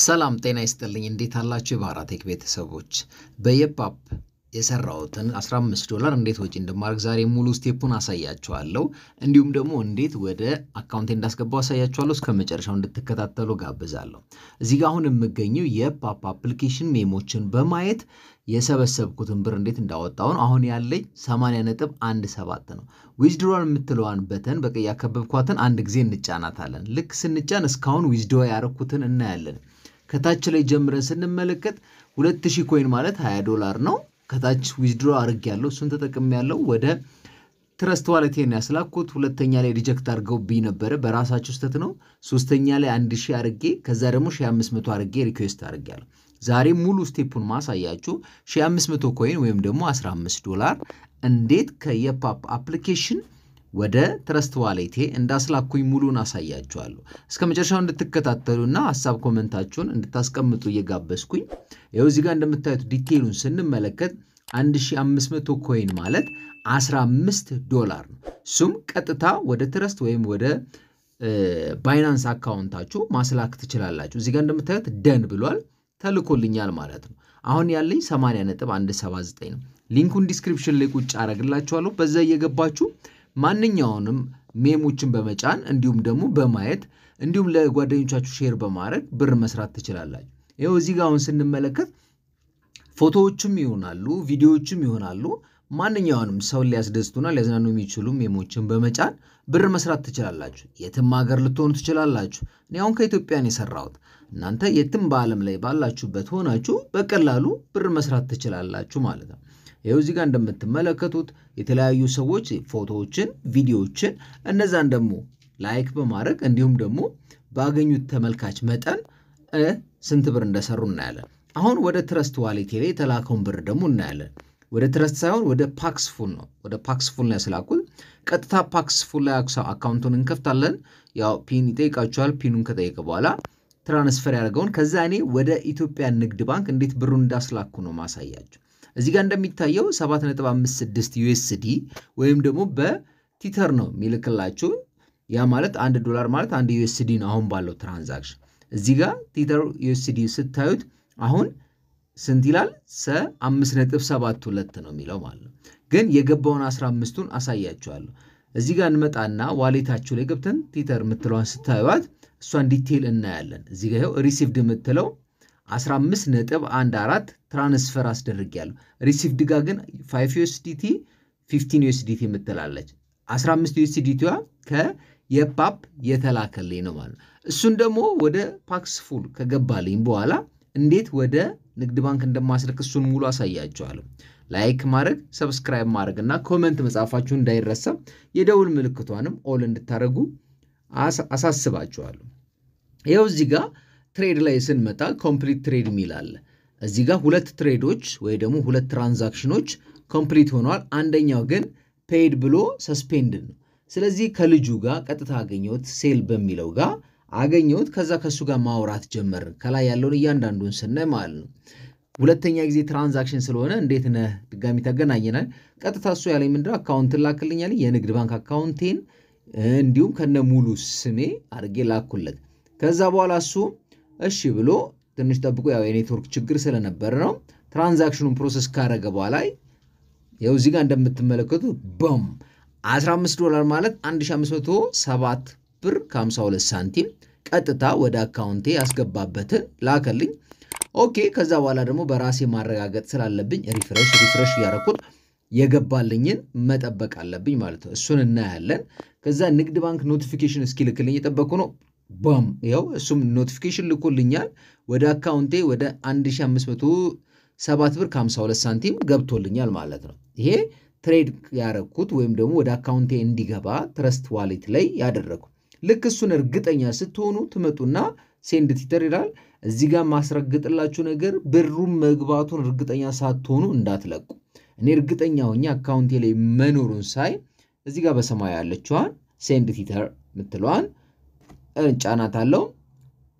ሰላም ጤና ይስጥልኝ። እንዴት አላችሁ? የባራቴክ ቤተሰቦች በየፓፕ የሰራሁትን 15 ዶላር እንዴት ወጪ እንደማድረግ ዛሬ ሙሉ ስቴፑን አሳያችኋለሁ። እንዲሁም ደግሞ እንዴት ወደ አካውንቴ እንዳስገባው አሳያችኋለሁ። እስከ መጨረሻው እንድትከታተሉ ጋብዛለሁ። እዚህ ጋር አሁን የምገኘው የፓፕ አፕሊኬሽን ሜሞችን በማየት የሰበሰብኩትን ብር እንዴት እንዳወጣውን አሁን ያለኝ 80 ነጥብ 17 ነው። ዊዝድሮዋል የምትለዋን በተን በቀይ ያከበብኳትን አንድ ጊዜ እንጫናታለን። ልክ ስንጫን እስካሁን ዊዝድሮ ያረኩትን እናያለን። ከታች ላይ ጀምረን ስንመለከት 2000 ኮይን ማለት 20 ዶላር ነው። ከታች ዊዝድሮ አድርግ ያለው እሱን ተጠቅም ያለው ወደ ትረስት ዋለቴን ያስላኩት። ሁለተኛ ላይ ሪጀክት አድርገው አድርገውብኝ ነበረ በራሳቸው ስህተት ነው። ሶስተኛ ላይ 1000 አድርጌ ከዛ ደግሞ 1500 አድርጌ ሪኩዌስት ያለው ዛሬ ሙሉ ስቴፑን ማሳያችሁ 1500 ኮይን ወይም ደግሞ 15 ዶላር እንዴት ከየፓፕ አፕሊኬሽን ወደ ትረስት ዋሌቴ እንዳስላኩኝ ሙሉን አሳያችኋለሁ። እስከ መጨረሻው እንድትከታተሉና ሀሳብ ኮመንታችሁን እንድታስቀምጡ እየጋበዝኩኝ ይኸው እዚህ ጋር እንደምታዩት ዲቴይሉን ስንመለከት 1500 ኮይን ማለት 15 ዶላር ነው። እሱም ቀጥታ ወደ ትረስት ወይም ወደ ባይናንስ አካውንታችሁ ማስላክ ትችላላችሁ። እዚህ ጋር እንደምታዩት ደን ብሏል ተልኮልኛል ማለት ነው። አሁን ያለኝ 80 ነጥ 179 ነው። ሊንኩን ዲስክሪፕሽን ላይ ቁጭ አረግላችኋለሁ። በዛ እየገባችሁ ማንኛውንም ሜሞችን በመጫን እንዲሁም ደግሞ በማየት እንዲሁም ለጓደኞቻችሁ ሼር በማድረግ ብር መስራት ትችላላችሁ። ይኸው እዚህ ጋር አሁን ስንመለከት ፎቶዎችም ይሆናሉ፣ ቪዲዮዎችም ይሆናሉ። ማንኛውንም ሰውን ሊያስደስቱና ሊያዝናኑ የሚችሉ ሜሞችን በመጫን ብር መስራት ትችላላችሁ። የትም ሀገር ልትሆኑ ትችላላችሁ። እኔ አሁን ከኢትዮጵያን የሰራሁት እናንተ የትም በዓለም ላይ ባላችሁበት ሆናችሁ በቀላሉ ብር መስራት ትችላላችሁ ማለት ነው። ይኸው እዚህ ጋር እንደምትመለከቱት የተለያዩ ሰዎች ፎቶዎችን፣ ቪዲዮዎችን እነዛን ደግሞ ላይክ በማድረግ እንዲሁም ደግሞ ባገኙት ተመልካች መጠን ስንት ብር እንደሰሩ እናያለን። አሁን ወደ ትረስት ዋሌቴ ላይ የተላከውን ብር ደግሞ እናያለን። ወደ ትረስት ሳይሆን ወደ ፓክስፉል ነው። ወደ ፓክስፉል ላይ ስላኩት ቀጥታ ፓክስፉል ላይ አካውንቱን እንከፍታለን። ያው ፒን ይጠይቃችኋል። ፒኑን ከጠየቀ በኋላ ትራንስፈር ያደርገውን ከዛ እኔ ወደ ኢትዮጵያ ንግድ ባንክ እንዴት ብሩን እንዳስላኩ ነው ማሳያቸው። እዚህ ጋር እንደሚታየው 7.56 ዩኤስዲ ወይም ደግሞ በቲተር ነው የሚልክላችሁ። ያ ማለት አንድ ዶላር ማለት አንድ ዩኤስዲ ነው አሁን ባለው ትራንዛክሽን። እዚህ ጋር ቲተር ዩኤስዲ ስታዩት አሁን ስንት ይላል? ሰ 5.72 ነው የሚለው ማለት ነው። ግን የገባውን 15ቱን አሳያችኋለሁ። እዚህ ጋር እንመጣና ዋሌታችሁ ላይ ገብተን ቲተር የምትለዋን ስታዩት እሷን ዲቴይል እናያለን። እዚህ ጋር ይኸው ሪሲቭድ የምትለው 15 ነጥብ 14 ትራንስፈር አስደርጌያለሁ። ሪሲቭድ ጋ ግን 5 ዩኤስዲቲ 15 ዩኤስዲቲ የምትላለች 15 ዩኤስዲቲዋ ከየፓፕ የተላከልኝ ነው ማለት ነው። እሱን ደግሞ ወደ ፓክስፉል ከገባልኝ በኋላ እንዴት ወደ ንግድ ባንክ እንደማስልክ እሱን ሙሉ አሳያቸዋለሁ። ላይክ ማድረግ ሰብስክራይብ ማድረግ እና ኮመንት መጻፋችሁ እንዳይረሳ የደውል ምልክቷንም ኦል እንድታደረጉ አሳስባችኋለሁ። ይኸው እዚህ ጋር ትሬድ ላይ ስንመጣ ኮምፕሊት ትሬድ የሚላል እዚህ ጋር ሁለት ትሬዶች ወይ ደግሞ ሁለት ትራንዛክሽኖች ኮምፕሊት ሆነዋል። አንደኛው ግን ፔይድ ብሎ ሰስፔንድን ነው። ስለዚህ ከልጁ ጋር ቀጥታ አገኘሁት ሴል በሚለው ጋር አገኘሁት። ከዛ ከእሱ ጋር ማውራት ጀመርን። ከላይ ያለውን እያንዳንዱን ስናይ ማለት ነው። ሁለተኛ ጊዜ ትራንዛክሽን ስለሆነ እንዴት ነህ ድጋሚ ተገናኘናል። ቀጥታ እሱ ያለኝ ምንድን አካውንትን ላክልኛል የንግድ ባንክ አካውንቴን እንዲሁም ከነ ሙሉ ስሜ አድርጌ ላኩለት። ከዛ በኋላ እሱ እሺ ብሎ ትንሽ ጠብቆ ያው የኔትወርክ ችግር ስለነበረ ነው። ትራንዛክሽኑን ፕሮሰስ ካረገ በኋላ ያው እዚህ ጋር እንደምትመለከቱ በም 15 ዶላር ማለት 1507 ብር ከ52 ሳንቲም ቀጥታ ወደ አካውንቴ ያስገባበትን ላከልኝ። ኦኬ። ከዛ በኋላ ደግሞ በራሴ ማረጋገጥ ስላለብኝ ሪፍረሽ ሪፍረሽ እያረኩት የገባልኝን መጠበቅ አለብኝ ማለት ነው። እሱን እናያለን። ከዛ ንግድ ባንክ ኖቲፊኬሽን እስኪልክልኝ የጠበቅኩ ነው። ቦም ይኸው እሱም ኖቲፊኬሽን ልኮልኛል። ወደ አካውንቴ ወደ 1507 ብር ከ52 ሳንቲም ገብቶልኛል ማለት ነው። ይሄ ትሬድ ያደረግኩት ወይም ደግሞ ወደ አካውንቴ እንዲገባ ትረስት ዋሌት ላይ ያደረግኩ። ልክ እሱን እርግጠኛ ስትሆኑ ትመጡና ሴንድ ቲተር ይላል። እዚህ ጋር ማስረግጥላችሁ ነገር ብሩን መግባቱን እርግጠኛ ሳትሆኑ እንዳትለቁ። እኔ እርግጠኛ ሆኜ አካውንቴ ላይ መኖሩን ሳይ እዚህ ጋር በሰማይ ያለችዋን ሴንድ ቲተር ምትለዋን ጫናት አለው።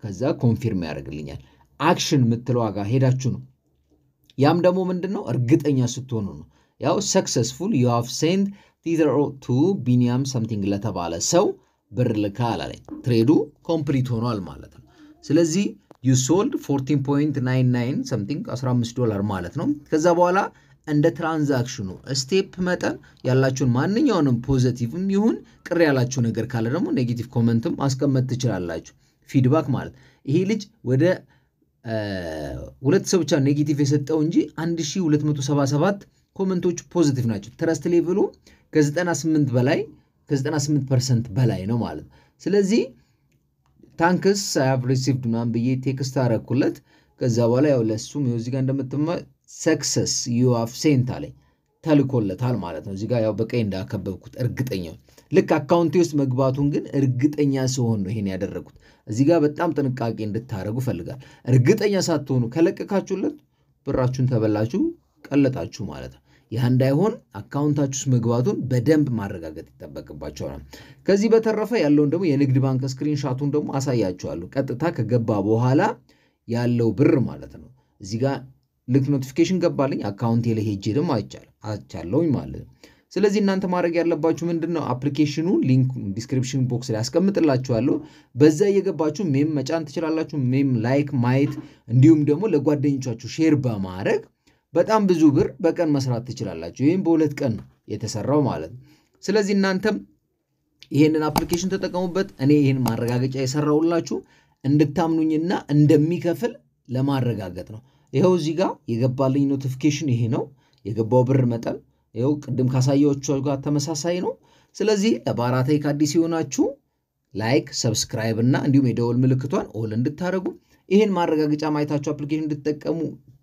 ከዛ ኮንፊርም ያደርግልኛል። አክሽን የምትለዋ ጋር ሄዳችሁ ነው። ያም ደግሞ ምንድን ነው እርግጠኛ ስትሆኑ ነው። ያው ሰክሰስፉል ዩ ሃቭ ሴንድ ቲዘሮ ቱ ቢኒያም ሰምቲንግ ለተባለ ሰው ብር ልካ አላለኝ። ትሬዱ ኮምፕሊት ሆኗል ማለት ነው። ስለዚህ ዩ ሶልድ 14.99 ሰምቲንግ 15 ዶላር ማለት ነው። ከዛ በኋላ እንደ ትራንዛክሽኑ ስቴፕ መጠን ያላችሁን ማንኛውንም ፖዘቲቭም ይሁን ቅር ያላችሁ ነገር ካለ ደግሞ ኔጌቲቭ ኮመንትም ማስቀመጥ ትችላላችሁ። ፊድባክ ማለት ይሄ ልጅ ወደ ሁለት ሰው ብቻ ኔጌቲቭ የሰጠው እንጂ 1277 ኮመንቶች ፖዚቲቭ ናቸው። ትረስት ሌቭሉ ከ98 በላይ ከ98 ፐርሰንት በላይ ነው ማለት ነው። ስለዚህ ታንክስ አይ ሃቭ ሪሲቭድ ምናምን ብዬ ቴክስት አረኩለት። ከዛ በኋላ ያው ለእሱም ይኸው እዚጋ እንደምትመ ሰክሰስ ዩ ሃቭ ሴንት አለኝ ተልኮለታል ማለት ነው። እዚጋ ያው በቀይ እንዳከበብኩት እርግጠኛ ልክ አካውንቴ ውስጥ መግባቱን ግን እርግጠኛ ሲሆን ነው ይሄን ያደረጉት። እዚህ ጋር በጣም ጥንቃቄ እንድታደረጉ ይፈልጋል። እርግጠኛ ሳትሆኑ ከለቀካችሁለት ብራችሁን ተበላችሁ፣ ቀለጣችሁ ማለት ነው። ይህ እንዳይሆን አካውንታችሁ ውስጥ መግባቱን በደንብ ማረጋገጥ ይጠበቅባቸዋል። ከዚህ በተረፈ ያለውን ደግሞ የንግድ ባንክ ስክሪንሻቱን ደግሞ አሳያችኋለሁ። ቀጥታ ከገባ በኋላ ያለው ብር ማለት ነው። እዚህ ጋር ልክ ኖቲፊኬሽን ገባልኝ አካውንቴ ላይ ሄጄ ደግሞ አይቻለሁኝ ማለት ነው። ስለዚህ እናንተ ማድረግ ያለባችሁ ምንድን ነው? አፕሊኬሽኑ ሊንክ ዲስክሪፕሽን ቦክስ ላይ አስቀምጥላችኋለሁ። በዛ እየገባችሁ ሜም መጫን ትችላላችሁ። ሜም ላይክ ማየት፣ እንዲሁም ደግሞ ለጓደኞቻችሁ ሼር በማድረግ በጣም ብዙ ብር በቀን መስራት ትችላላችሁ። ይህም በሁለት ቀን የተሰራው ማለት ነው። ስለዚህ እናንተም ይህንን አፕሊኬሽን ተጠቀሙበት። እኔ ይህን ማረጋገጫ የሰራውላችሁ እንድታምኑኝና እንደሚከፍል ለማረጋገጥ ነው። ይኸው እዚህ ጋር የገባልኝ ኖቲፊኬሽን ይሄ ነው። የገባው ብር መጠን ይኸው ቅድም ካሳያዎቹ ጋር ተመሳሳይ ነው። ስለዚህ ለባራታይ ከአዲስ የሆናችሁ ላይክ፣ ሰብስክራይብ እና እንዲሁም የደወል ምልክቷን ኦል እንድታደረጉ ይህን ማረጋገጫ ማየታችሁ አፕሊኬሽን እንድትጠቀሙ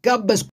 ጋበዝኩ።